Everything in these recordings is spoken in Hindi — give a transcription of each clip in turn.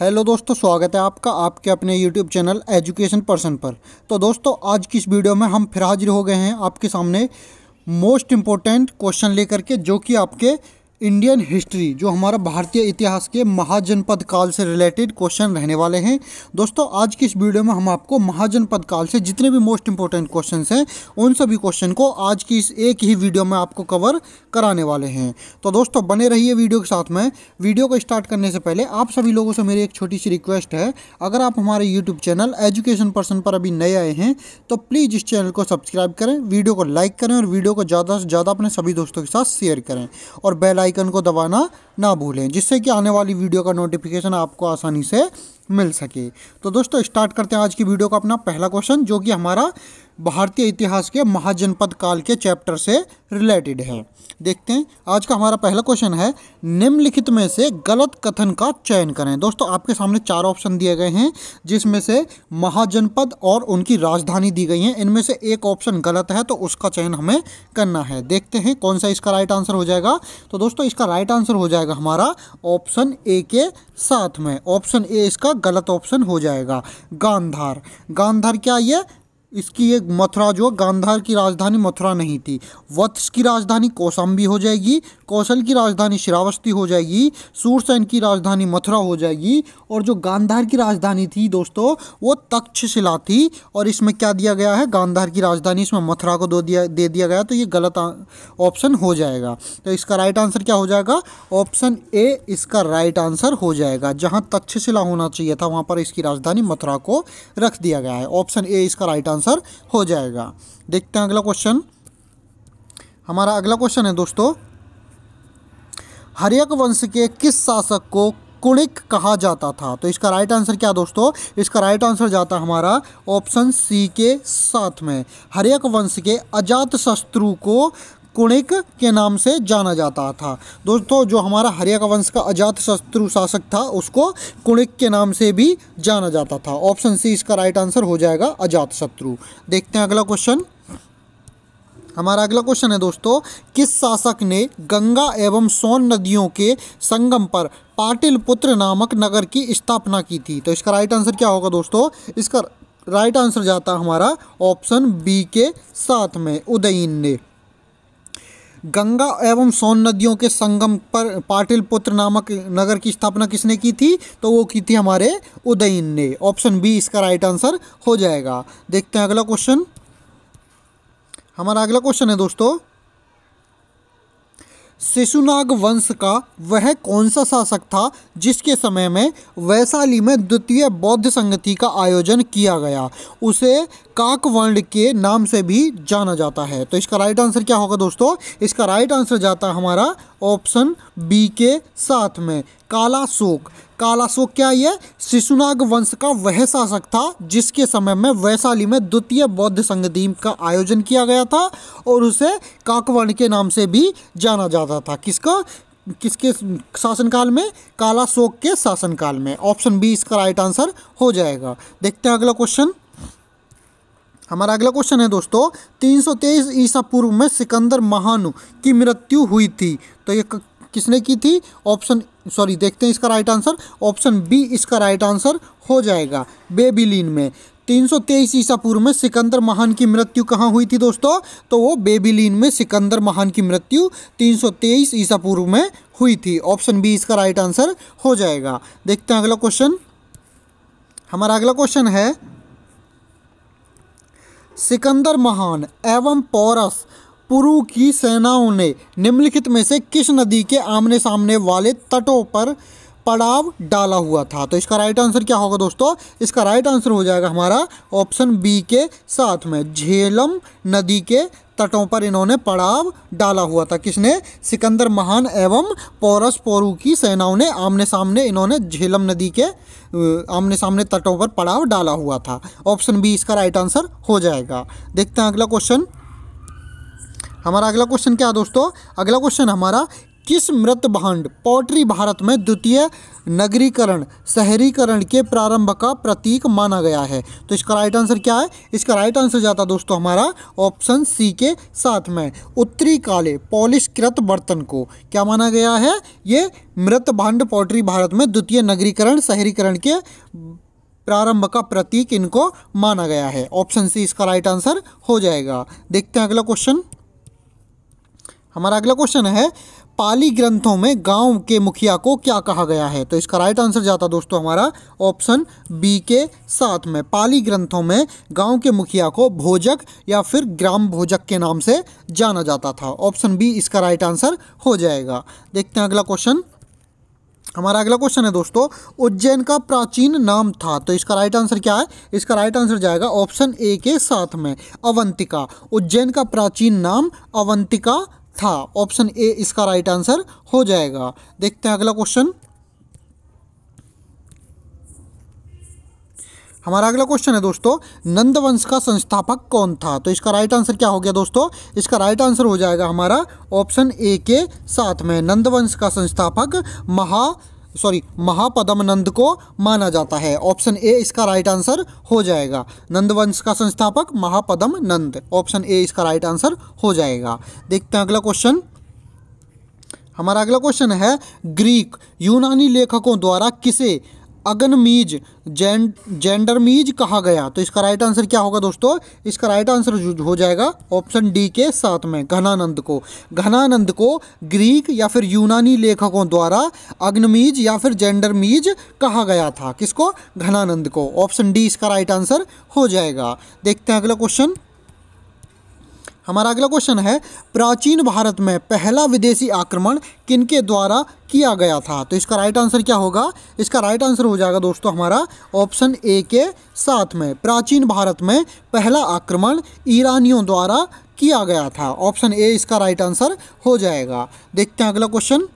हेलो दोस्तों स्वागत है आपका आपके अपने यूट्यूब चैनल एजुकेशन पर्सन पर तो दोस्तों आज की इस वीडियो में हम फिर हाजिर हो गए हैं आपके सामने मोस्ट इम्पोर्टेंट क्वेश्चन लेकर के जो कि आपके इंडियन हिस्ट्री जो हमारा भारतीय इतिहास के महाजनपद काल से रिलेटेड क्वेश्चन रहने वाले हैं दोस्तों आज की इस वीडियो में हम आपको महाजनपद काल से जितने भी मोस्ट इंपॉर्टेंट क्वेश्चन हैं उन सभी क्वेश्चन को आज की इस एक ही वीडियो में आपको कवर कराने वाले हैं तो दोस्तों बने रहिए वीडियो के साथ में वीडियो को स्टार्ट करने से पहले आप सभी लोगों से मेरी एक छोटी सी रिक्वेस्ट है अगर आप हमारे यूट्यूब चैनल एजुकेशन पर्सन पर अभी नए आए हैं तो प्लीज़ इस चैनल को सब्सक्राइब करें वीडियो को लाइक करें और वीडियो को ज़्यादा से ज़्यादा अपने सभी दोस्तों के साथ शेयर करें और बेलाइक आइकन को दबाना ना भूलें जिससे कि आने वाली वीडियो का नोटिफिकेशन आपको आसानी से मिल सके तो दोस्तों स्टार्ट करते हैं आज की वीडियो का अपना पहला क्वेश्चन जो कि हमारा भारतीय इतिहास के महाजनपद काल के चैप्टर से रिलेटेड है देखते हैं आज का हमारा पहला क्वेश्चन है निम्नलिखित में से गलत कथन का चयन करें दोस्तों आपके सामने चार ऑप्शन दिए गए हैं जिसमें से महाजनपद और उनकी राजधानी दी गई है इनमें से एक ऑप्शन गलत है तो उसका चयन हमें करना है देखते हैं कौन सा इसका राइट आंसर हो जाएगा तो दोस्तों इसका राइट आंसर हो जाएगा हमारा ऑप्शन ए के साथ में ऑप्शन ए इसका गलत ऑप्शन हो जाएगा गांधार गांधार क्या यह इसकी एक मथुरा जो गांधार की राजधानी मथुरा नहीं थी वत्स की राजधानी कौसाम्बी हो जाएगी कौशल की राजधानी श्रावस्ती हो जाएगी सूरसेन की राजधानी मथुरा हो जाएगी और जो गांधार की राजधानी थी दोस्तों वो तक्षशिला थी और इसमें क्या दिया गया है गांधार की राजधानी इसमें मथुरा को दो दिया दे दिया गया तो ये गलत ऑप्शन हो जाएगा तो इसका राइट आंसर क्या हो जाएगा ऑप्शन ए इसका राइट आंसर हो जाएगा जहाँ तक्षशिला होना चाहिए था वहाँ पर इसकी राजधानी मथुरा को रख दिया गया है ऑप्शन ए इसका राइट आंसर आंसर हो जाएगा देखते हैं अगला क्वेश्चन हमारा अगला क्वेश्चन है दोस्तों हरियक वंश के किस शासक को कुणिक कहा जाता था तो इसका राइट आंसर क्या दोस्तों इसका राइट आंसर जाता हमारा ऑप्शन सी के साथ में हरियक वंश के अजात शत्रु को कुणिक के नाम से जाना जाता था दोस्तों जो हमारा हरिया का वंश का अजात शत्रु शासक था उसको कुणिक के नाम से भी जाना जाता था ऑप्शन सी इसका राइट आंसर हो जाएगा अजात शत्रु देखते हैं अगला क्वेश्चन हमारा अगला क्वेश्चन है दोस्तों किस शासक ने गंगा एवं सोन नदियों के संगम पर पाटिल पुत्र नामक नगर की स्थापना की थी तो इसका राइट आंसर क्या होगा दोस्तों इसका राइट आंसर जाता हमारा ऑप्शन बी के साथ में उदयन ने गंगा एवं सोन नदियों के संगम पर पाटिल पुत्र नामक नगर की स्थापना किसने की थी तो वो की थी हमारे उदयन ने ऑप्शन बी इसका राइट आंसर हो जाएगा देखते हैं अगला क्वेश्चन हमारा अगला क्वेश्चन है दोस्तों शिशुनाग वंश का वह कौन सा शासक था जिसके समय में वैशाली में द्वितीय बौद्ध संगति का आयोजन किया गया उसे काकवर्ण के नाम से भी जाना जाता है तो इसका राइट आंसर क्या होगा दोस्तों इसका राइट आंसर जाता है हमारा ऑप्शन बी के साथ में काला शोक कालाशोक क्या ये शिशुनाग वंश का वह शासक था जिसके समय में वैशाली में द्वितीय बौद्ध संगदीप का आयोजन किया गया था और उसे काकवर्ण के नाम से भी जाना जाता था किसका किसके शासनकाल में काला शोक के शासनकाल में ऑप्शन बी इसका राइट आंसर हो जाएगा देखते हैं अगला क्वेश्चन हमारा अगला क्वेश्चन है दोस्तों 323 ईसा पूर्व में सिकंदर महानु की मृत्यु हुई थी तो ये किसने की थी ऑप्शन सॉरी देखते हैं इसका राइट आंसर ऑप्शन बी इसका राइट आंसर हो जाएगा बेबीलिन में 323 ईसा पूर्व में सिकंदर महान की मृत्यु कहाँ हुई थी दोस्तों तो वो बेबीलीन में सिकंदर महान की मृत्यु 323 ईसा पूर्व में हुई थी ऑप्शन बी इसका राइट आंसर हो जाएगा देखते हैं अगला क्वेश्चन हमारा अगला क्वेश्चन है सिकंदर महान एवं पौरस पुरु की सेनाओं ने निम्नलिखित में से किस नदी के आमने सामने वाले तटों पर पड़ाव डाला हुआ था तो इसका राइट आंसर क्या होगा दोस्तों इसका राइट आंसर हो जाएगा हमारा ऑप्शन बी के साथ में झेलम नदी के तटों पर इन्होंने पड़ाव डाला हुआ था किसने सिकंदर महान एवं पोरस पोरू की सेनाओं ने आमने सामने इन्होंने झेलम नदी के आमने सामने तटों पर पड़ाव डाला हुआ था ऑप्शन बी इसका राइट आंसर हो जाएगा देखते हैं अगला क्वेश्चन हमारा अगला क्वेश्चन क्या है दोस्तों अगला क्वेश्चन हमारा किस मृत भांड पॉटरी भारत में द्वितीय नगरीकरण शहरीकरण के प्रारंभ का प्रतीक माना गया है तो इसका राइट आंसर क्या है इसका राइट आंसर जाता दोस्तों हमारा ऑप्शन सी के साथ में उत्तरी काले पॉलिशकृत बर्तन को क्या माना गया है ये मृत भांड पॉटरी भारत में द्वितीय नगरीकरण शहरीकरण के प्रारंभ का प्रतीक इनको माना गया है ऑप्शन सी इसका राइट आंसर हो जाएगा देखते हैं अगला क्वेश्चन हमारा अगला क्वेश्चन है पाली ग्रंथों में गांव के मुखिया को क्या कहा गया है तो इसका राइट आंसर जाता दोस्तों हमारा ऑप्शन बी के साथ में पाली ग्रंथों में गांव के मुखिया को भोजक या फिर ग्राम भोजक के नाम से जाना जाता था ऑप्शन बी इसका राइट आंसर हो जाएगा देखते हैं अगला क्वेश्चन हमारा अगला क्वेश्चन है दोस्तों उज्जैन का प्राचीन नाम था तो इसका राइट आंसर क्या है इसका राइट आंसर जाएगा ऑप्शन ए के साथ में अवंतिका उज्जैन का प्राचीन नाम अवंतिका था ऑप्शन ए इसका राइट आंसर हो जाएगा देखते हैं अगला क्वेश्चन हमारा अगला क्वेश्चन है दोस्तों नंदवंश का संस्थापक कौन था तो इसका राइट आंसर क्या हो गया दोस्तों इसका राइट आंसर हो जाएगा हमारा ऑप्शन ए के साथ में नंदवंश का संस्थापक महा सॉरी नंद को माना जाता है ऑप्शन ए इसका राइट आंसर हो जाएगा नंदवंश का संस्थापक महापदम नंद ऑप्शन ए इसका राइट आंसर हो जाएगा देखते हैं अगला क्वेश्चन हमारा अगला क्वेश्चन है ग्रीक यूनानी लेखकों द्वारा किसे अगनमीज जें जेंडरमीज कहा गया तो इसका राइट आंसर क्या होगा दोस्तों इसका राइट आंसर हो जाएगा ऑप्शन डी के साथ में घनानंद को घनानंद को ग्रीक या फिर यूनानी लेखकों द्वारा अग्नमीज या फिर जेंडरमीज कहा गया था किसको घनानंद को ऑप्शन डी इसका राइट आंसर हो जाएगा देखते हैं अगला क्वेश्चन हमारा अगला क्वेश्चन है प्राचीन भारत में पहला विदेशी आक्रमण किनके द्वारा किया गया था तो इसका राइट आंसर क्या होगा इसका राइट आंसर हो जाएगा दोस्तों हमारा ऑप्शन ए के साथ में प्राचीन भारत में पहला आक्रमण ईरानियों द्वारा किया गया था ऑप्शन ए इसका राइट आंसर हो जाएगा देखते हैं अगला क्वेश्चन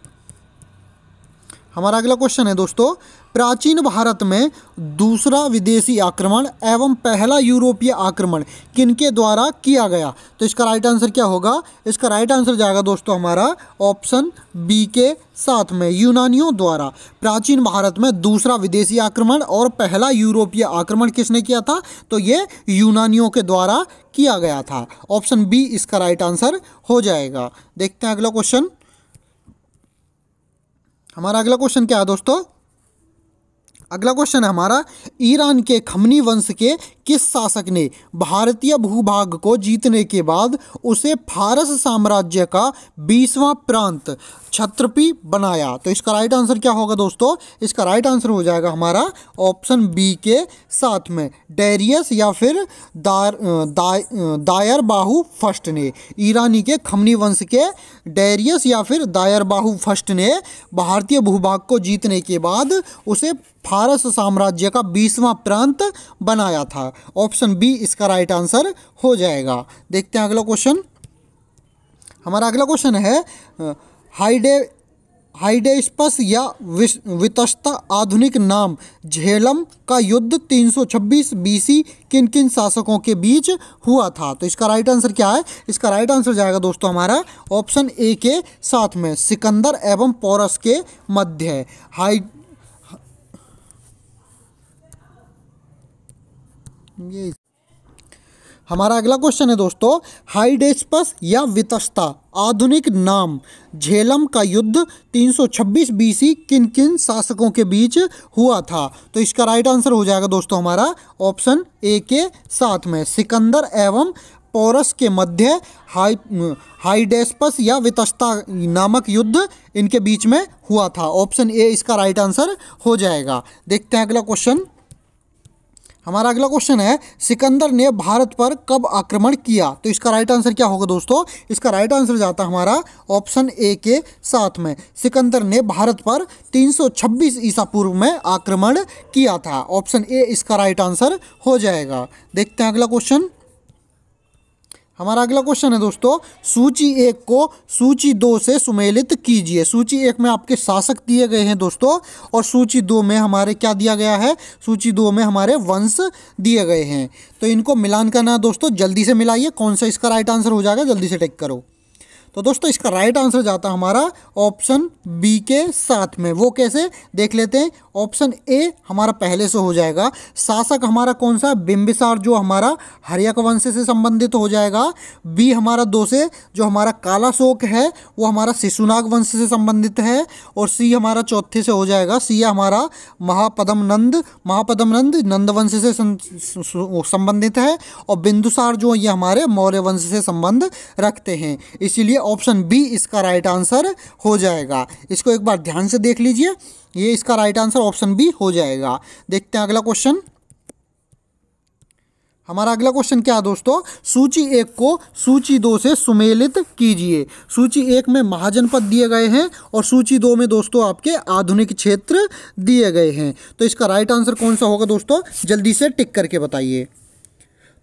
हमारा अगला क्वेश्चन है दोस्तों प्राचीन भारत में दूसरा विदेशी आक्रमण एवं पहला यूरोपीय आक्रमण किनके द्वारा किया गया तो इसका राइट आंसर क्या होगा इसका राइट आंसर जाएगा दोस्तों हमारा ऑप्शन बी के साथ में यूनानियों द्वारा प्राचीन भारत में दूसरा विदेशी आक्रमण और पहला यूरोपीय आक्रमण किसने किया था तो ये यूनानियों के द्वारा किया गया था ऑप्शन बी इसका राइट आंसर हो जाएगा देखते हैं अगला क्वेश्चन हमारा अगला क्वेश्चन क्या है दोस्तों अगला क्वेश्चन है हमारा ईरान के खमनी वंश के किस शासक ने भारतीय भूभाग को जीतने के बाद उसे फारस साम्राज्य का बीसवां प्रांत छत्रपी बनाया तो इसका राइट आंसर क्या होगा दोस्तों इसका राइट आंसर हो जाएगा हमारा ऑप्शन बी के साथ में डेरियस या फिर दार दा, दायर बाहु फर्स्ट ने ईरानी के खमनी वंश के डेरियस या फिर दायर बाहु फर्स्ट ने भारतीय भूभाग को जीतने के बाद उसे फारस साम्राज्य का बीसवां प्रांत बनाया था ऑप्शन बी इसका राइट आंसर हो जाएगा देखते हैं अगला क्वेश्चन हमारा अगला क्वेश्चन है हाइडे हाइडेस्पस या वितस्ता आधुनिक नाम झेलम का युद्ध 326 बीसी किन किन शासकों के बीच हुआ था तो इसका राइट आंसर क्या है इसका राइट आंसर जाएगा दोस्तों हमारा ऑप्शन ए के साथ में सिकंदर एवं पौरस के मध्य हाइड ये हमारा अगला क्वेश्चन है दोस्तों हाइडेस्पस या वितस्ता आधुनिक नाम झेलम का युद्ध 326 बीसी किन किन शासकों के बीच हुआ था तो इसका राइट आंसर हो जाएगा दोस्तों हमारा ऑप्शन ए के साथ में सिकंदर एवं पोरस के मध्य हाई हाइडेस्पस या वितस्ता नामक युद्ध इनके बीच में हुआ था ऑप्शन ए इसका राइट आंसर हो जाएगा देखते हैं अगला क्वेश्चन हमारा अगला क्वेश्चन है सिकंदर ने भारत पर कब आक्रमण किया तो इसका राइट आंसर क्या होगा दोस्तों इसका राइट आंसर जाता हमारा ऑप्शन ए के साथ में सिकंदर ने भारत पर 326 ईसा पूर्व में आक्रमण किया था ऑप्शन ए इसका राइट आंसर हो जाएगा देखते हैं अगला क्वेश्चन हमारा अगला क्वेश्चन है दोस्तों सूची एक को सूची दो से सुमेलित कीजिए सूची एक में आपके शासक दिए गए हैं दोस्तों और सूची दो में हमारे क्या दिया गया है सूची दो में हमारे वंश दिए गए हैं तो इनको मिलान करना दोस्तों जल्दी से मिलाइए कौन सा इसका राइट आंसर हो जाएगा जल्दी से टेक करो तो दोस्तों इसका राइट आंसर जाता हमारा ऑप्शन बी के साथ में वो कैसे देख लेते हैं ऑप्शन ए हमारा पहले से हो जाएगा शासक हमारा कौन सा बिंबिसार जो हमारा हरियक वंश से संबंधित हो जाएगा बी हमारा दो से जो हमारा काला शोक है वो हमारा शिशुनाग वंश से संबंधित है और सी हमारा चौथे से हो जाएगा सी हमारा महापदम नंद महापदम नंद नंद वंश से संबंधित है और बिंदुसार जो ये हमारे मौर्य वंश से संबंध रखते हैं इसीलिए ऑप्शन बी इसका राइट आंसर हो जाएगा इसको एक बार ध्यान से देख लीजिए ये इसका राइट आंसर ऑप्शन बी हो जाएगा देखते हैं अगला क्वेश्चन हमारा अगला क्वेश्चन क्या है दोस्तों सूची एक को सूची दो से सुमेलित कीजिए सूची एक में महाजनपद दिए गए हैं और सूची दो में दोस्तों आपके आधुनिक क्षेत्र दिए गए हैं तो इसका राइट आंसर कौन सा होगा दोस्तों जल्दी से टिक करके बताइए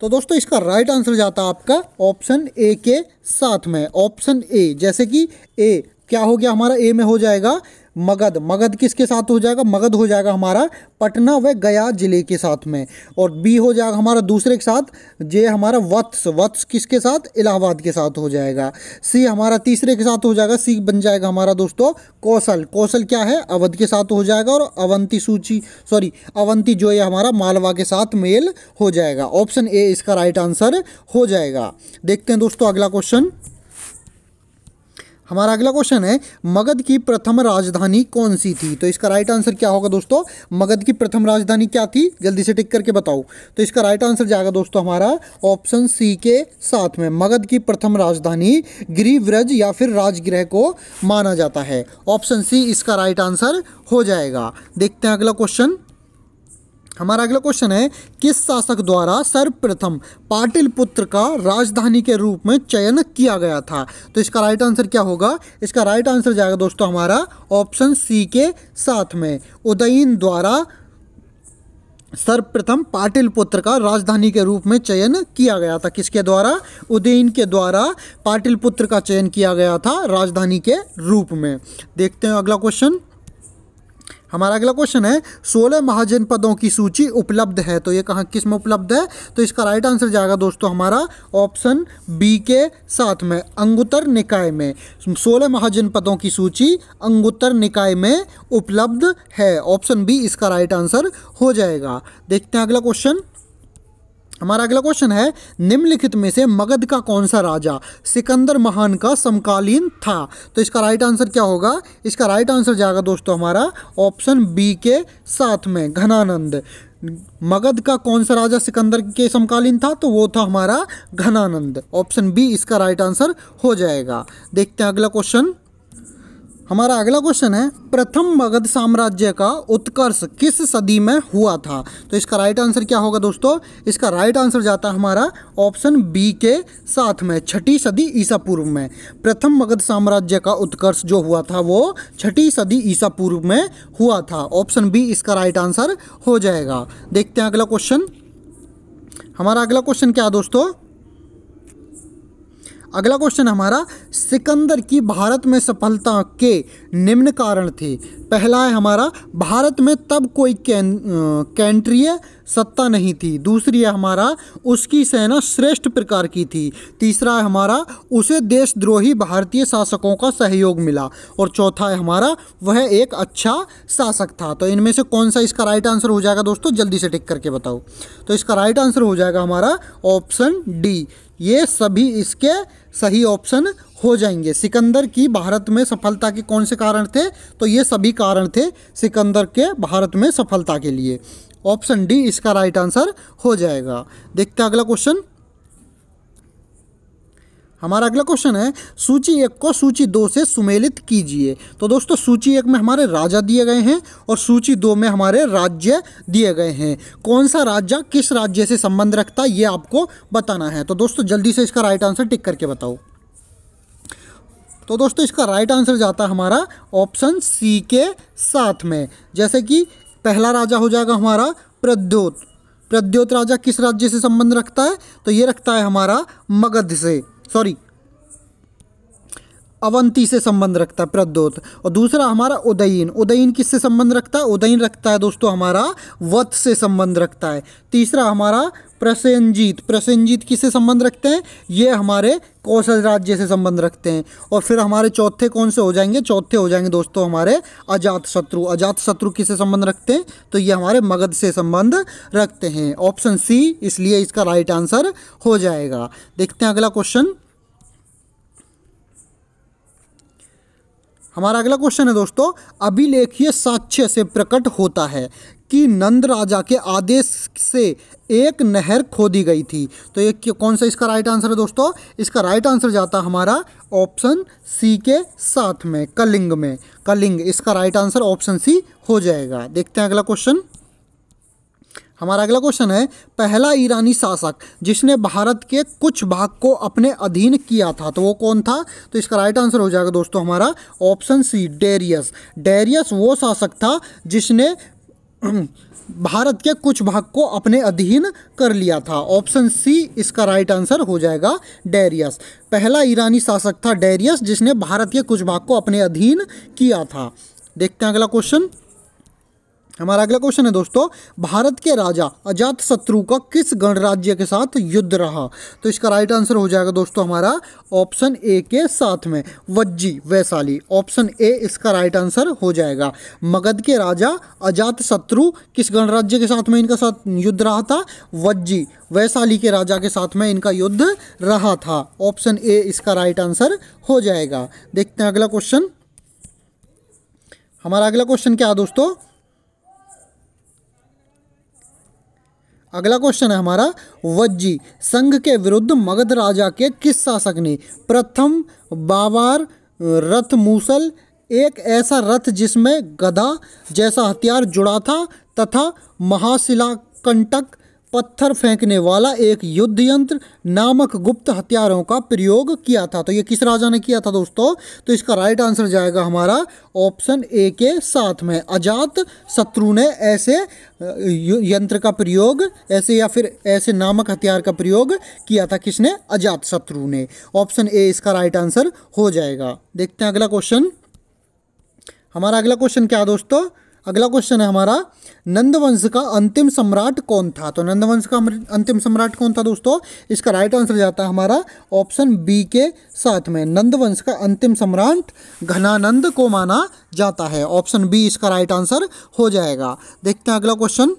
तो दोस्तों इसका राइट आंसर जाता है आपका ऑप्शन ए के साथ में ऑप्शन ए जैसे कि ए क्या हो गया हमारा ए में हो जाएगा मगध मगध किसके साथ हो जाएगा मगध हो जाएगा हमारा पटना व गया जिले के साथ में और बी हो जाएगा हमारा दूसरे के साथ जे हमारा वत्स वत्स किसके साथ इलाहाबाद के साथ हो जाएगा सी हमारा तीसरे के साथ हो जाएगा सी बन जाएगा हमारा दोस्तों कौशल कौशल क्या है अवध के साथ हो जाएगा और अवंती सूची सॉरी अवंती जो है हमारा मालवा के साथ मेल हो जाएगा ऑप्शन ए इसका राइट आंसर हो जाएगा देखते हैं दोस्तों अगला क्वेश्चन हमारा अगला क्वेश्चन है मगध की प्रथम राजधानी कौन सी थी तो इसका राइट आंसर क्या होगा दोस्तों मगध की प्रथम राजधानी क्या थी जल्दी से टिक करके बताओ तो इसका राइट आंसर जाएगा दोस्तों हमारा ऑप्शन सी के साथ में मगध की प्रथम राजधानी गिरिव्रज या फिर राजगृह को माना जाता है ऑप्शन सी इसका राइट आंसर हो जाएगा देखते हैं अगला क्वेश्चन हमारा अगला क्वेश्चन है किस शासक द्वारा सर्वप्रथम पाटिल पुत्र का राजधानी के रूप में चयन किया गया था तो इसका राइट आंसर क्या होगा इसका राइट आंसर जाएगा दोस्तों हमारा ऑप्शन सी के साथ में उदयन द्वारा सर्वप्रथम पाटिल पुत्र का राजधानी के रूप में चयन किया गया था किसके द्वारा उदयन के द्वारा पाटिल पुत्र का चयन किया गया था राजधानी के रूप में देखते हैं अगला क्वेश्चन हमारा अगला क्वेश्चन है सोलह महाजनपदों की सूची उपलब्ध है तो ये कहाँ किस में उपलब्ध है तो इसका राइट आंसर जाएगा दोस्तों हमारा ऑप्शन बी के साथ में अंगुतर निकाय में सोलह महाजनपदों की सूची अंगुतर निकाय में उपलब्ध है ऑप्शन बी इसका राइट आंसर हो जाएगा देखते हैं अगला क्वेश्चन हमारा अगला क्वेश्चन है निम्नलिखित में से मगध का कौन सा राजा सिकंदर महान का समकालीन था तो इसका राइट आंसर क्या होगा इसका राइट आंसर जाएगा दोस्तों हमारा ऑप्शन बी के साथ में घनानंद मगध का कौन सा राजा सिकंदर के समकालीन था तो वो था हमारा घनानंद ऑप्शन बी इसका राइट आंसर हो जाएगा देखते हैं अगला क्वेश्चन हमारा अगला क्वेश्चन है प्रथम मगध साम्राज्य का उत्कर्ष किस सदी में हुआ था तो इसका राइट आंसर क्या होगा दोस्तों इसका राइट आंसर जाता है हमारा ऑप्शन बी के साथ में छठी सदी ईसा पूर्व में प्रथम मगध साम्राज्य का उत्कर्ष जो हुआ था वो छठी सदी ईसा पूर्व में हुआ था ऑप्शन बी इसका राइट आंसर हो जाएगा देखते हैं अगला क्वेश्चन हमारा अगला क्वेश्चन क्या दोस्तों अगला क्वेश्चन हमारा सिकंदर की भारत में सफलता के निम्न कारण थे पहला है हमारा भारत में तब कोई कैं कैंट्रीय सत्ता नहीं थी दूसरी है हमारा उसकी सेना श्रेष्ठ प्रकार की थी तीसरा है हमारा उसे देशद्रोही भारतीय शासकों का सहयोग मिला और चौथा है हमारा वह एक अच्छा शासक था तो इनमें से कौन सा इसका राइट आंसर हो जाएगा दोस्तों जल्दी से टिक करके बताओ तो इसका राइट आंसर हो जाएगा हमारा ऑप्शन डी ये सभी इसके सही ऑप्शन हो जाएंगे सिकंदर की भारत में सफलता के कौन से कारण थे तो ये सभी कारण थे सिकंदर के भारत में सफलता के लिए ऑप्शन डी इसका राइट आंसर हो जाएगा देखते हैं अगला क्वेश्चन हमारा अगला क्वेश्चन है सूची एक को सूची दो से सुमेलित कीजिए तो दोस्तों सूची एक में हमारे राजा दिए गए हैं और सूची दो में हमारे राज्य दिए गए हैं कौन सा राज्य किस राज्य से संबंध रखता है ये आपको बताना है तो दोस्तों जल्दी से इसका राइट आंसर टिक करके बताओ तो दोस्तों इसका राइट आंसर जाता है हमारा ऑप्शन सी के साथ में जैसे कि पहला राजा हो जाएगा हमारा प्रद्योत प्रद्योत राजा किस राज्य से संबंध रखता है तो ये रखता है हमारा मगध से सॉरी अवंती से संबंध रखता है प्रद्योत और दूसरा हमारा उदयीन उदयीन किससे संबंध रखता है उदयीन रखता है दोस्तों हमारा वत से संबंध रखता है तीसरा हमारा प्रसेंजीत प्रसेंजीत किससे संबंध रखते हैं ये हमारे कौशल राज्य से संबंध रखते हैं और फिर हमारे चौथे कौन से हो जाएंगे चौथे हो जाएंगे दोस्तों हमारे अजात शत्रु अजात शत्रु किससे संबंध रखते हैं तो ये हमारे मगध से संबंध रखते हैं ऑप्शन सी इसलिए इसका राइट आंसर हो जाएगा देखते हैं अगला क्वेश्चन हमारा अगला क्वेश्चन है दोस्तों अभिलेखीय साक्ष्य से प्रकट होता है कि नंद राजा के आदेश से एक नहर खोदी गई थी तो ये कौन सा इसका राइट आंसर है दोस्तों इसका राइट आंसर जाता हमारा ऑप्शन सी के साथ में कलिंग में कलिंग इसका राइट आंसर ऑप्शन सी हो जाएगा देखते हैं अगला क्वेश्चन हमारा अगला क्वेश्चन है पहला ईरानी शासक जिसने भारत के कुछ भाग को अपने अधीन किया था तो वो कौन था तो इसका राइट आंसर हो जाएगा दोस्तों हमारा ऑप्शन सी डेरियस डेरियस वो शासक था जिसने भारत के कुछ भाग को अपने अधीन कर लिया था ऑप्शन सी इसका राइट आंसर हो जाएगा डेरियस पहला ईरानी शासक था डेरियस जिसने भारत के कुछ भाग को अपने अधीन किया था देखते हैं अगला क्वेश्चन हमारा अगला क्वेश्चन है दोस्तों भारत के राजा अजात शत्रु का किस गणराज्य के साथ युद्ध रहा तो इसका राइट आंसर हो जाएगा दोस्तों हमारा ऑप्शन ए के साथ में वज्जी वैशाली ऑप्शन ए इसका राइट आंसर हो जाएगा मगध के राजा अजात शत्रु किस गणराज्य के साथ में इनका साथ युद्ध रहा था वज्जी वैशाली के राजा के साथ में इनका युद्ध रहा था ऑप्शन ए इसका राइट आंसर हो जाएगा देखते हैं अगला क्वेश्चन हमारा अगला क्वेश्चन क्या है दोस्तों अगला क्वेश्चन है हमारा वज्जी संघ के विरुद्ध मगध राजा के किस शासक ने प्रथम बावार रथ मूसल एक ऐसा रथ जिसमें गधा जैसा हथियार जुड़ा था तथा महाशिला कंटक पत्थर फेंकने वाला एक युद्ध यंत्र नामक गुप्त हथियारों का प्रयोग किया था तो ये किस राजा ने किया था दोस्तों तो इसका राइट आंसर जाएगा हमारा ऑप्शन ए के साथ में अजात शत्रु ने ऐसे यंत्र का प्रयोग ऐसे या फिर ऐसे नामक हथियार का प्रयोग किया था किसने अजात शत्रु ने ऑप्शन ए इसका राइट आंसर हो जाएगा देखते हैं अगला क्वेश्चन हमारा अगला क्वेश्चन क्या दोस्तों अगला क्वेश्चन है हमारा नंदवंश का अंतिम सम्राट कौन था तो नंदवंश का अंतिम सम्राट कौन था दोस्तों इसका राइट आंसर जाता है हमारा ऑप्शन बी के साथ में नंदवंश का अंतिम सम्राट घनानंद को माना जाता है ऑप्शन बी इसका राइट आंसर हो जाएगा देखते हैं अगला क्वेश्चन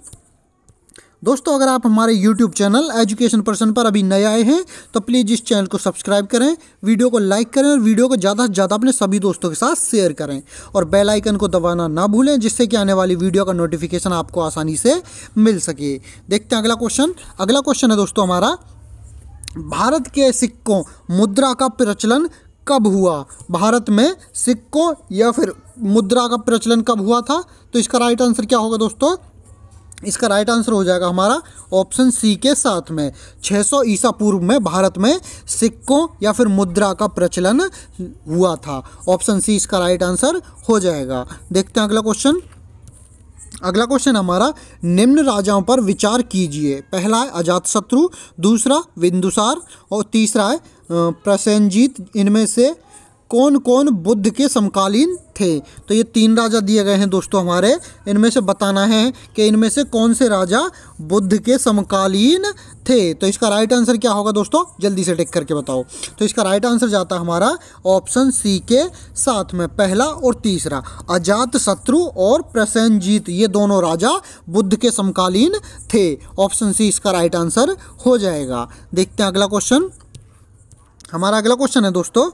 दोस्तों अगर आप हमारे YouTube चैनल एजुकेशन पर्सन पर अभी नए आए हैं तो प्लीज़ इस चैनल को सब्सक्राइब करें वीडियो को लाइक करें और वीडियो को ज़्यादा से ज़्यादा अपने सभी दोस्तों के साथ शेयर करें और बेल आइकन को दबाना ना भूलें जिससे कि आने वाली वीडियो का नोटिफिकेशन आपको आसानी से मिल सके देखते हैं अगला क्वेश्चन अगला क्वेश्चन है दोस्तों हमारा भारत के सिक्कों मुद्रा का प्रचलन कब हुआ भारत में सिक्कों या फिर मुद्रा का प्रचलन कब हुआ था तो इसका राइट आंसर क्या होगा दोस्तों इसका राइट आंसर हो जाएगा हमारा ऑप्शन सी के साथ में 600 ईसा पूर्व में भारत में सिक्कों या फिर मुद्रा का प्रचलन हुआ था ऑप्शन सी इसका राइट आंसर हो जाएगा देखते हैं अगला क्वेश्चन अगला क्वेश्चन हमारा निम्न राजाओं पर विचार कीजिए पहला है अजातशत्रु दूसरा बिंदुसार और तीसरा है प्रसेंजीत इनमें से कौन कौन बुद्ध के समकालीन थे तो ये तीन राजा दिए गए हैं दोस्तों हमारे इनमें से बताना है कि इनमें से कौन से राजा बुद्ध के समकालीन थे तो इसका राइट आंसर क्या होगा दोस्तों जल्दी से टेक करके बताओ तो इसका राइट आंसर जाता हमारा ऑप्शन सी के साथ में पहला और तीसरा अजात शत्रु और प्रसन्नजीत ये दोनों राजा बुद्ध के समकालीन थे ऑप्शन सी इसका राइट आंसर हो जाएगा देखते हैं अगला क्वेश्चन हमारा अगला क्वेश्चन है दोस्तों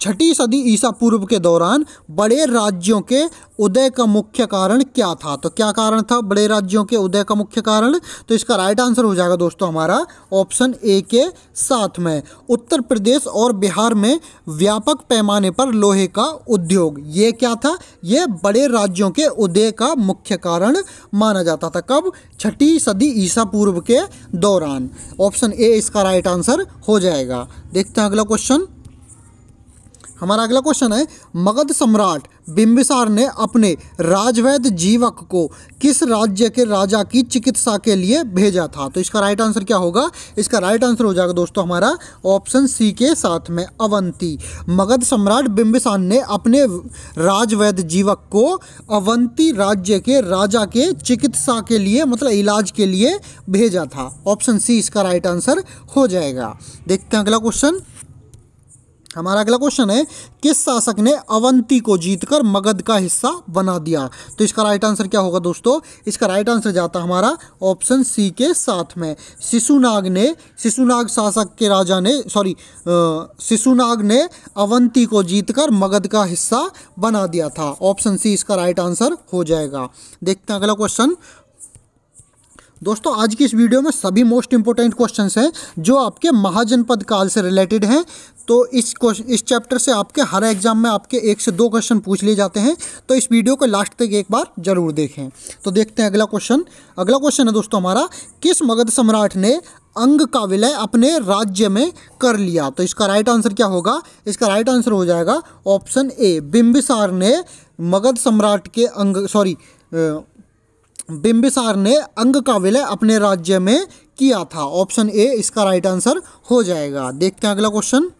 छठी सदी ईसा पूर्व के दौरान बड़े राज्यों के उदय का मुख्य कारण क्या था तो क्या कारण था बड़े राज्यों के उदय का मुख्य कारण तो इसका राइट आंसर हो जाएगा दोस्तों हमारा ऑप्शन ए के साथ में उत्तर प्रदेश और बिहार में व्यापक पैमाने पर लोहे का उद्योग ये क्या था ये बड़े राज्यों के उदय का मुख्य कारण माना जाता था कब छठी सदी ईसा पूर्व के दौरान ऑप्शन ए इसका राइट आंसर हो जाएगा देखते हैं अगला क्वेश्चन हमारा अगला क्वेश्चन है मगध सम्राट बिंबिसार ने अपने राजवैद जीवक को किस राज्य के राजा की चिकित्सा के लिए भेजा था तो इसका राइट आंसर क्या होगा इसका राइट आंसर हो जाएगा दोस्तों हमारा ऑप्शन सी के साथ में अवंती मगध सम्राट बिंबिसार ने अपने राजवैद जीवक को अवंती राज्य के राजा के चिकित्सा के लिए मतलब इलाज के लिए भेजा था ऑप्शन सी इसका राइट आंसर हो जाएगा देखते हैं अगला क्वेश्चन हमारा अगला क्वेश्चन है किस शासक ने अवंती को जीतकर मगध का हिस्सा बना दिया तो इसका राइट आंसर क्या होगा दोस्तों इसका राइट आंसर जाता हमारा ऑप्शन सी के साथ में शिशुनाग ने शिशुनाग शासक के राजा ने सॉरी शिशुनाग ने अवंती को जीतकर मगध का हिस्सा बना दिया था ऑप्शन सी इसका राइट आंसर हो जाएगा देखते हैं अगला क्वेश्चन दोस्तों आज की इस वीडियो में सभी मोस्ट इंपोर्टेंट क्वेश्चंस हैं जो आपके महाजनपद काल से रिलेटेड हैं तो इस क्वेश्चन इस चैप्टर से आपके हर एग्जाम में आपके एक से दो क्वेश्चन पूछ लिए जाते हैं तो इस वीडियो को लास्ट तक एक बार जरूर देखें तो देखते हैं अगला क्वेश्चन अगला क्वेश्चन है दोस्तों हमारा किस मगध सम्राट ने अंग का विलय अपने राज्य में कर लिया तो इसका राइट आंसर क्या होगा इसका राइट आंसर हो जाएगा ऑप्शन ए बिम्बिसार ने मगध सम्राट के अंग सॉरी बिम्बिसार ने अंग का विलय अपने राज्य में किया था ऑप्शन ए इसका राइट आंसर हो जाएगा देखते हैं अगला क्वेश्चन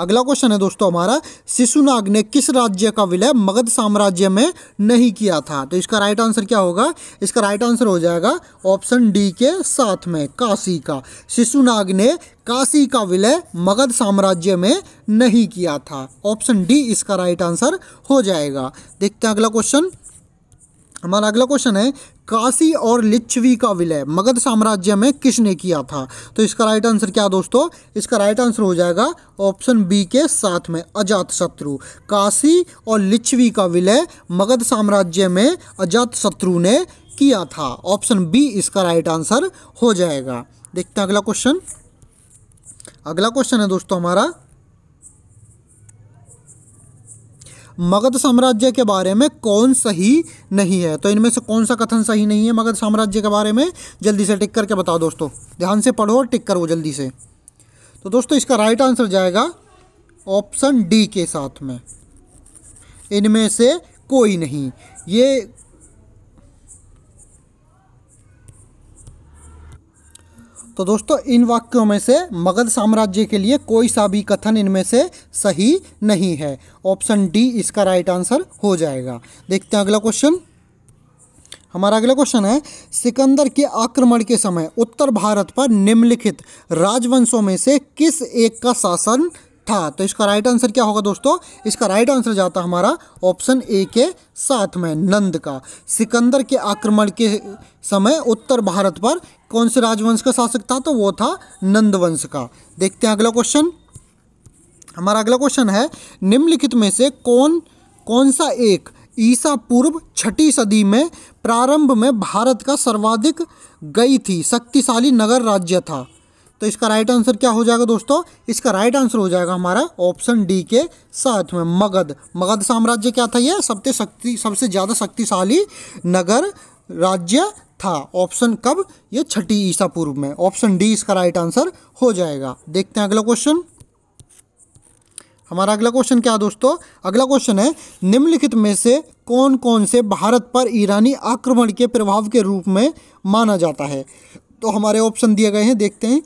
अगला क्वेश्चन है दोस्तों हमारा शिशुनाग ने किस राज्य का विलय मगध साम्राज्य में नहीं किया था तो इसका राइट आंसर क्या होगा इसका राइट आंसर हो जाएगा ऑप्शन डी के साथ में काशी का शिशुनाग ने काशी का विलय मगध साम्राज्य में नहीं किया था ऑप्शन डी इसका राइट आंसर हो जाएगा देखते हैं अगला क्वेश्चन हमारा अगला क्वेश्चन है काशी और लिच्छवी का विलय मगध साम्राज्य में किसने किया था तो इसका राइट आंसर क्या दोस्तों इसका राइट आंसर हो जाएगा ऑप्शन बी के साथ में अजात शत्रु काशी और लिच्छवी का विलय मगध साम्राज्य में अजात शत्रु ने किया था ऑप्शन बी इसका राइट आंसर हो जाएगा देखते हैं अगला क्वेश्चन अगला क्वेश्चन है दोस्तों हमारा मगध साम्राज्य के बारे में कौन सही नहीं है तो इनमें से कौन सा कथन सही नहीं है मगध साम्राज्य के बारे में जल्दी से टिक करके बताओ दोस्तों ध्यान से पढ़ो और टिक करो जल्दी से तो दोस्तों इसका राइट आंसर जाएगा ऑप्शन डी के साथ में इनमें से कोई नहीं ये तो दोस्तों इन वाक्यों में से मगध साम्राज्य के लिए कोई सा भी कथन इनमें से सही नहीं है ऑप्शन डी इसका राइट आंसर हो जाएगा देखते हैं अगला क्वेश्चन हमारा अगला क्वेश्चन है सिकंदर के आक्रमण के समय उत्तर भारत पर निम्नलिखित राजवंशों में से किस एक का शासन था तो इसका राइट आंसर क्या होगा दोस्तों इसका राइट आंसर जाता हमारा ऑप्शन ए के साथ में नंद का सिकंदर के आक्रमण के समय उत्तर भारत पर कौन से राजवंश का शासक था तो वो था नंदवंश का देखते हैं अगला क्वेश्चन हमारा अगला क्वेश्चन है निम्नलिखित में से कौन कौन सा एक ईसा पूर्व छठी सदी में प्रारंभ में भारत का सर्वाधिक गई थी शक्तिशाली नगर राज्य था तो इसका राइट आंसर क्या हो जाएगा दोस्तों इसका राइट आंसर हो जाएगा हमारा ऑप्शन डी के साथ में मगध मगध साम्राज्य क्या था यह सबसे शक्ति सबसे ज़्यादा शक्तिशाली नगर राज्य था ऑप्शन कब ये छठी ईसा पूर्व में ऑप्शन डी इसका राइट आंसर हो जाएगा देखते हैं अगला क्वेश्चन हमारा अगला क्वेश्चन क्या दोस्तों अगला क्वेश्चन है निम्नलिखित में से कौन कौन से भारत पर ईरानी आक्रमण के प्रभाव के रूप में माना जाता है तो हमारे ऑप्शन दिए गए हैं देखते हैं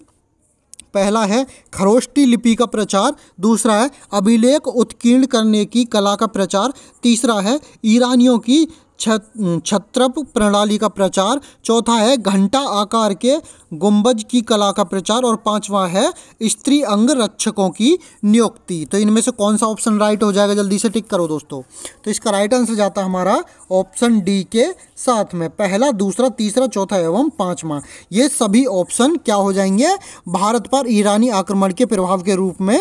पहला है खरोष्टी लिपि का प्रचार दूसरा है अभिलेख उत्कीर्ण करने की कला का प्रचार तीसरा है ईरानियों की छत्रप प्रणाली का प्रचार चौथा है घंटा आकार के गुंबज की कला का प्रचार और पांचवा है स्त्री अंग रक्षकों की नियुक्ति तो इनमें से कौन सा ऑप्शन राइट हो जाएगा जल्दी से टिक करो दोस्तों तो इसका राइट आंसर जाता है हमारा ऑप्शन डी के साथ में पहला दूसरा तीसरा चौथा एवं पांचवा ये सभी ऑप्शन क्या हो जाएंगे भारत पर ईरानी आक्रमण के प्रभाव के रूप में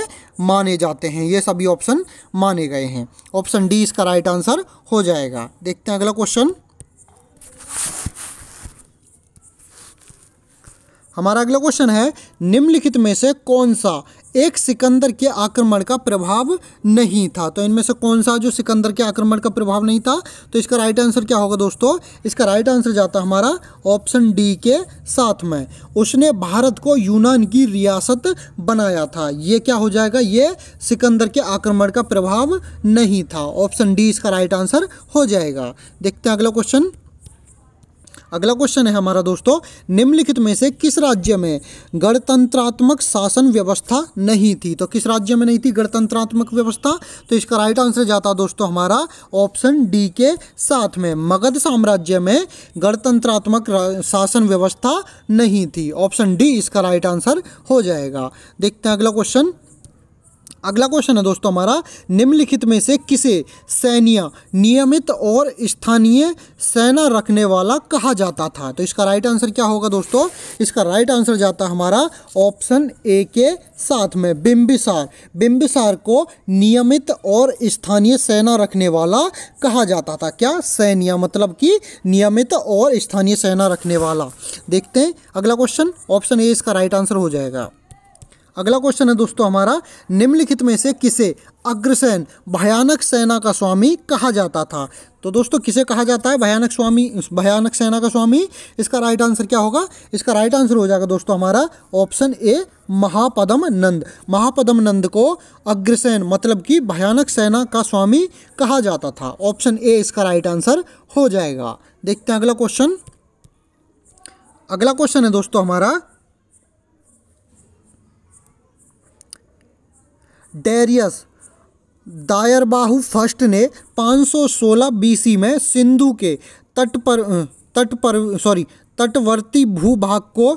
माने जाते हैं ये सभी ऑप्शन माने गए हैं ऑप्शन डी इसका राइट आंसर हो जाएगा देखते हैं अगला क्वेश्चन हमारा अगला क्वेश्चन है निम्नलिखित में से कौन सा एक सिकंदर के आक्रमण का प्रभाव नहीं था तो इनमें से कौन सा जो सिकंदर के आक्रमण का प्रभाव नहीं था तो इसका राइट आंसर क्या होगा दोस्तों इसका राइट आंसर जाता हमारा ऑप्शन डी के साथ में उसने भारत को यूनान की रियासत बनाया था ये क्या हो जाएगा ये सिकंदर के आक्रमण का प्रभाव नहीं था ऑप्शन डी इसका राइट आंसर हो जाएगा देखते हैं अगला क्वेश्चन अगला क्वेश्चन है हमारा दोस्तों निम्नलिखित में से किस राज्य में गणतंत्रात्मक शासन व्यवस्था नहीं थी तो किस राज्य में नहीं थी गणतंत्रात्मक व्यवस्था तो इसका राइट आंसर जाता दोस्तों हमारा ऑप्शन डी के साथ में मगध साम्राज्य में गणतंत्रात्मक शासन व्यवस्था नहीं थी ऑप्शन डी इसका राइट आंसर हो जाएगा देखते हैं अगला क्वेश्चन अगला क्वेश्चन है दोस्तों हमारा निम्नलिखित में से किसे सैनिया नियमित और स्थानीय सेना रखने वाला कहा जाता था तो इसका राइट आंसर क्या होगा दोस्तों इसका राइट आंसर जाता हमारा ऑप्शन ए के साथ में बिम्बिसार बिम्बिसार को नियमित और स्थानीय सेना रखने वाला कहा जाता था क्या सैन्य मतलब कि नियमित और स्थानीय सेना रखने वाला देखते हैं अगला क्वेश्चन ऑप्शन ए इसका राइट आंसर हो जाएगा अगला क्वेश्चन है दोस्तों हमारा निम्नलिखित में से किसे अग्रसेन भयानक सेना का स्वामी कहा जाता था तो दोस्तों किसे कहा जाता है भयानक स्वामी भयानक सेना का स्वामी इसका राइट आंसर क्या होगा इसका राइट आंसर हो जाएगा दोस्तों हमारा ऑप्शन ए महापदम नंद महापदम नंद को अग्रसेन मतलब कि भयानक सेना का स्वामी कहा जाता था ऑप्शन ए इसका राइट आंसर हो जाएगा देखते हैं अगला क्वेश्चन अगला क्वेश्चन है दोस्तों हमारा डेरियस दायरबाहू फर्स्ट ने 516 बीसी में सिंधु के तट पर तट पर सॉरी तटवर्ती भूभाग को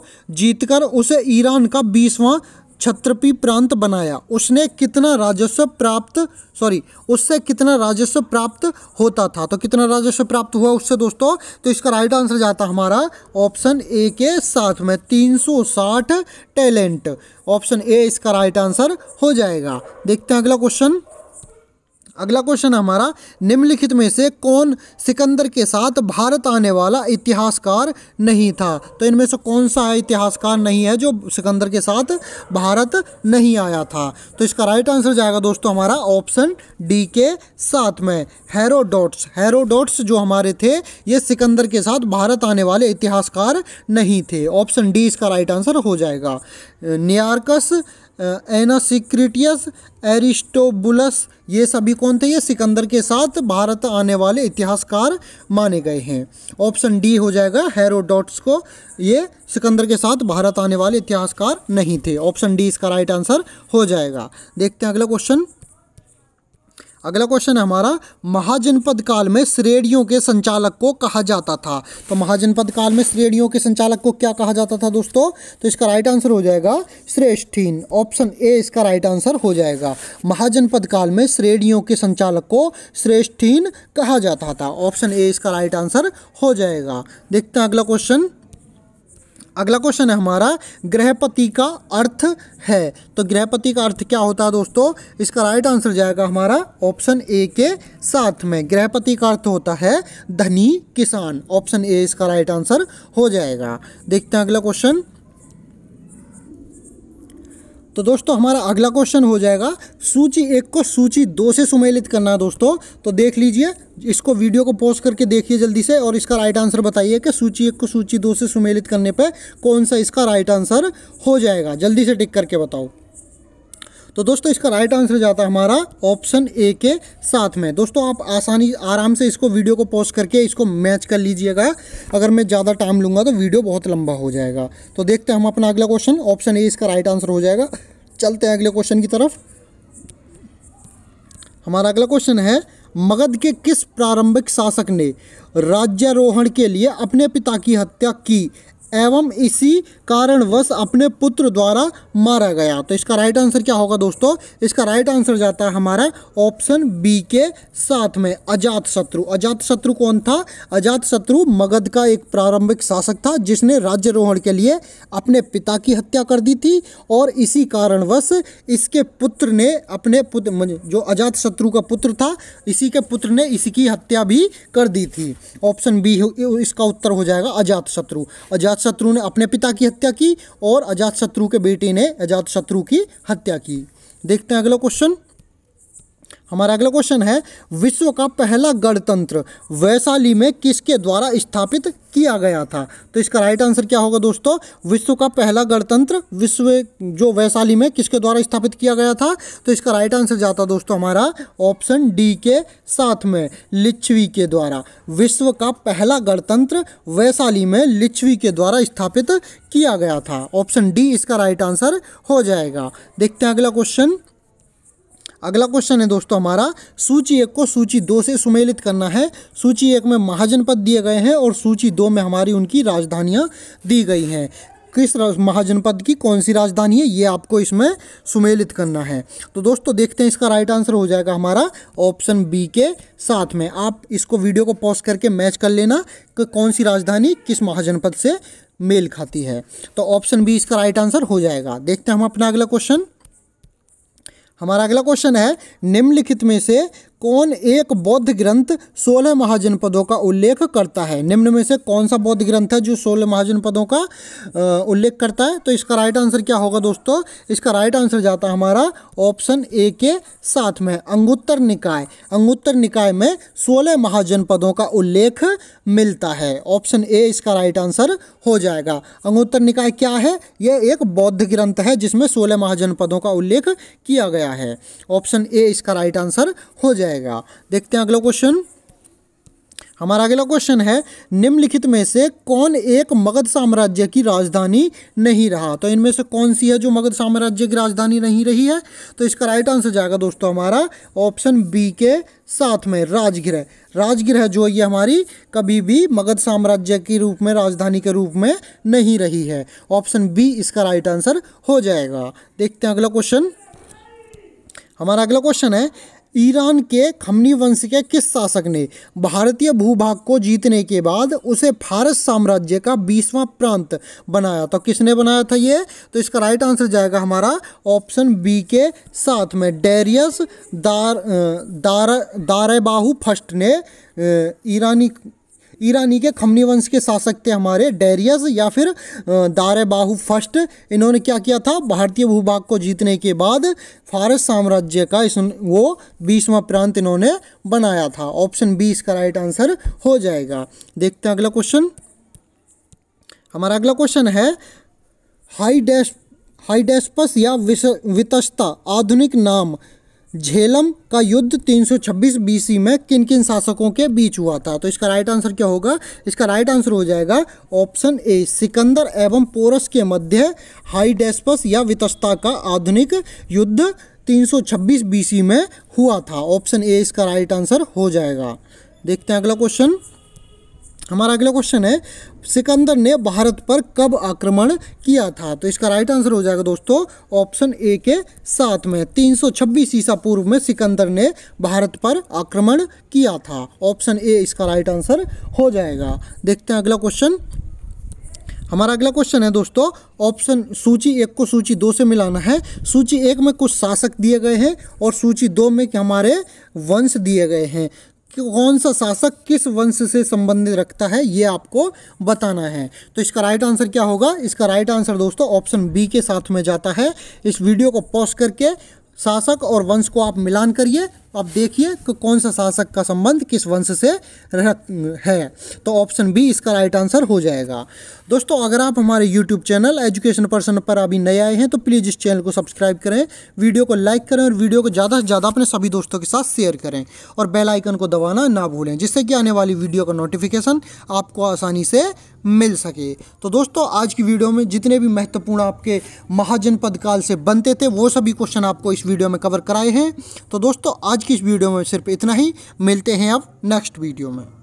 जीतकर उसे ईरान का बीसवां छत्रपी प्रांत बनाया उसने कितना राजस्व प्राप्त सॉरी उससे कितना राजस्व प्राप्त होता था तो कितना राजस्व प्राप्त हुआ उससे दोस्तों तो इसका राइट आंसर जाता हमारा ऑप्शन ए के साथ में 360 टैलेंट ऑप्शन ए इसका राइट आंसर हो जाएगा देखते हैं अगला क्वेश्चन अगला क्वेश्चन हमारा निम्नलिखित में से कौन सिकंदर के साथ भारत आने वाला इतिहासकार नहीं था तो इनमें से कौन सा है इतिहासकार नहीं है जो सिकंदर के साथ भारत नहीं आया था तो इसका राइट आंसर जाएगा दोस्तों हमारा ऑप्शन डी के साथ में हेरोडोट्स हेरोडोट्स जो हमारे थे ये सिकंदर के साथ भारत आने वाले इतिहासकार नहीं थे ऑप्शन डी इसका राइट आंसर हो जाएगा नियार्कस एनासिक्रिटियस एरिस्टोबुलस ये सभी कौन थे ये सिकंदर के साथ भारत आने वाले इतिहासकार माने गए हैं ऑप्शन डी हो जाएगा हेरोडोट्स को ये सिकंदर के साथ भारत आने वाले इतिहासकार नहीं थे ऑप्शन डी इसका राइट आंसर हो जाएगा देखते हैं अगला क्वेश्चन अगला क्वेश्चन है हमारा महाजनपद काल में श्रेणियों के संचालक को कहा जाता था तो महाजनपद काल में श्रेणियों के संचालक को क्या कहा जाता था दोस्तों तो इसका राइट आंसर हो जाएगा श्रेष्ठीन ऑप्शन ए इसका राइट आंसर हो जाएगा महाजनपद काल में श्रेणियों के संचालक को श्रेष्ठीन कहा जाता था ऑप्शन ए इसका राइट आंसर हो जाएगा देखते हैं अगला क्वेश्चन अगला क्वेश्चन है हमारा ग्रहपति का अर्थ है तो ग्रहपति का अर्थ क्या होता है दोस्तों इसका राइट आंसर जाएगा हमारा ऑप्शन ए के साथ में ग्रहपति का अर्थ होता है धनी किसान ऑप्शन ए इसका राइट आंसर हो जाएगा देखते हैं अगला क्वेश्चन तो दोस्तों हमारा अगला क्वेश्चन हो जाएगा सूची एक को सूची दो से सुमेलित करना है दोस्तों तो देख लीजिए इसको वीडियो को पॉज करके देखिए जल्दी से और इसका राइट आंसर बताइए कि सूची एक को सूची दो से सुमेलित करने पर कौन सा इसका राइट आंसर हो जाएगा जल्दी से टिक करके बताओ तो दोस्तों इसका राइट आंसर जाता है हमारा ऑप्शन ए के साथ में दोस्तों आप आसानी आराम से इसको वीडियो को पोस्ट करके इसको मैच कर लीजिएगा अगर मैं ज़्यादा टाइम लूँगा तो वीडियो बहुत लंबा हो जाएगा तो देखते हैं हम अपना अगला क्वेश्चन ऑप्शन ए इसका राइट आंसर हो जाएगा चलते हैं अगले क्वेश्चन की तरफ हमारा अगला क्वेश्चन है मगध के किस प्रारंभिक शासक ने राज्यारोहण के लिए अपने पिता की हत्या की एवं इसी कारणवश अपने पुत्र द्वारा मारा गया तो इसका राइट आंसर क्या होगा दोस्तों इसका राइट आंसर जाता है हमारा ऑप्शन बी के साथ में अजात शत्रु अजात शत्रु कौन था अजात शत्रु मगध का एक प्रारंभिक शासक था जिसने राज्य रोहण के लिए अपने पिता की हत्या कर दी थी और इसी कारणवश इसके पुत्र ने अपने पुत्र जो अजात शत्रु का पुत्र था इसी के पुत्र ने इसी की हत्या भी कर दी थी ऑप्शन बी इसका उत्तर हो जाएगा अजात शत्रु अजात अजातशत्रु ने अपने पिता की हत्या की और अजातशत्रु के बेटे ने अजातशत्रु की हत्या की देखते हैं अगला क्वेश्चन हमारा अगला क्वेश्चन है विश्व का पहला गणतंत्र वैशाली में किसके द्वारा स्थापित किया गया था तो इसका राइट आंसर क्या होगा दोस्तों विश्व का पहला गणतंत्र विश्व जो वैशाली में किसके द्वारा स्थापित किया गया था तो इसका राइट आंसर जाता दोस्तों हमारा ऑप्शन डी के साथ में लिच्छवी के द्वारा विश्व का पहला गणतंत्र वैशाली में लिच्छवी के द्वारा स्थापित किया गया था ऑप्शन डी इसका राइट आंसर हो जाएगा देखते हैं अगला क्वेश्चन अगला क्वेश्चन है दोस्तों हमारा सूची एक को सूची दो से सुमेलित करना है सूची एक में महाजनपद दिए गए हैं और सूची दो में हमारी उनकी राजधानियाँ दी गई हैं किस महाजनपद की कौन सी राजधानी है ये आपको इसमें सुमेलित करना है तो दोस्तों देखते हैं इसका राइट आंसर हो जाएगा हमारा ऑप्शन बी के साथ में आप इसको वीडियो को पॉज करके मैच कर लेना कि कौन सी राजधानी किस महाजनपद से मेल खाती है तो ऑप्शन बी इसका राइट आंसर हो जाएगा देखते हैं हम अपना अगला क्वेश्चन हमारा अगला क्वेश्चन है निम्नलिखित में से कौन एक बौद्ध ग्रंथ सोलह महाजनपदों का उल्लेख करता है निम्न में से कौन सा बौद्ध ग्रंथ है जो सोलह महाजनपदों का उल्लेख करता है तो इसका राइट आंसर क्या होगा दोस्तों इसका राइट आंसर जाता है हमारा ऑप्शन ए के साथ में अंगुत्तर निकाय अंगुत्तर निकाय में सोलह महाजनपदों का उल्लेख मिलता है ऑप्शन ए इसका राइट आंसर हो जाएगा अंगुत्तर निकाय क्या है यह एक बौद्ध ग्रंथ है जिसमें सोलह महाजनपदों का उल्लेख किया गया है ऑप्शन ए इसका राइट आंसर हो जाएगा जाएगा देखते हैं अगला क्वेश्चन हमारा अगला क्वेश्चन है निम्नलिखित में से कौन एक मगध साम्राज्य की राजधानी नहीं रहा तो इनमें से कौन सी है जो मगध साम्राज्य की राजधानी नहीं रही है तो इसका राइट आंसर जाएगा दोस्तों हमारा ऑप्शन बी के साथ में राजगृह राजगृह जो ये हमारी कभी भी मगध साम्राज्य के रूप में राजधानी के रूप में नहीं रही है ऑप्शन बी इसका राइट आंसर हो जाएगा देखते हैं अगला क्वेश्चन हमारा अगला क्वेश्चन है ईरान के खमनी वंश के किस शासक ने भारतीय भूभाग को जीतने के बाद उसे फारस साम्राज्य का बीसवां प्रांत बनाया तो किसने बनाया था ये तो इसका राइट आंसर जाएगा हमारा ऑप्शन बी के साथ में डेरियस दार दार दारबाहू फर्स्ट ने ईरानी ईरानी के खमनी वंश के शासक थे हमारे डेरियस या फिर दार बाहू फर्स्ट इन्होंने क्या किया था भारतीय भूभाग को जीतने के बाद फारस साम्राज्य का इस वो बीसवा प्रांत इन्होंने बनाया था ऑप्शन बी इसका राइट आंसर हो जाएगा देखते हैं अगला क्वेश्चन हमारा अगला क्वेश्चन है हाई डैश हाइडेस्पस या वितस्ता आधुनिक नाम झेलम का युद्ध 326 बीसी में किन किन शासकों के बीच हुआ था तो इसका राइट आंसर क्या होगा इसका राइट आंसर हो जाएगा ऑप्शन ए सिकंदर एवं पोरस के मध्य हाइडेस्पस या वितस्ता का आधुनिक युद्ध 326 बीसी में हुआ था ऑप्शन ए इसका राइट आंसर हो जाएगा देखते हैं अगला क्वेश्चन हमारा अगला क्वेश्चन है सिकंदर ने भारत पर कब आक्रमण किया था तो इसका राइट आंसर हो जाएगा दोस्तों ऑप्शन ए के साथ में 326 ईसा पूर्व में सिकंदर ने भारत पर आक्रमण किया था ऑप्शन ए इसका राइट आंसर हो जाएगा देखते हैं अगला क्वेश्चन हमारा अगला क्वेश्चन है दोस्तों ऑप्शन सूची एक को सूची दो से मिलाना है सूची एक में कुछ शासक दिए गए हैं और सूची दो में हमारे वंश दिए गए हैं कौन सा शासक किस वंश से संबंधित रखता है ये आपको बताना है तो इसका राइट आंसर क्या होगा इसका राइट आंसर दोस्तों ऑप्शन बी के साथ में जाता है इस वीडियो को पॉज करके शासक और वंश को आप मिलान करिए अब देखिए कि कौन सा शासक का संबंध किस वंश से है तो ऑप्शन बी इसका राइट आंसर हो जाएगा दोस्तों अगर आप हमारे यूट्यूब चैनल एजुकेशन पर्सन पर अभी नए आए हैं तो प्लीज़ इस चैनल को सब्सक्राइब करें वीडियो को लाइक करें और वीडियो को ज़्यादा से ज़्यादा अपने सभी दोस्तों के साथ शेयर करें और बेल आइकन को दबाना ना भूलें जिससे कि आने वाली वीडियो का नोटिफिकेशन आपको आसानी से मिल सके तो दोस्तों आज की वीडियो में जितने भी महत्वपूर्ण आपके महाजनपद काल से बनते थे वो सभी क्वेश्चन आपको इस वीडियो में कवर कराए हैं तो दोस्तों आज आज की इस वीडियो में सिर्फ इतना ही मिलते हैं अब नेक्स्ट वीडियो में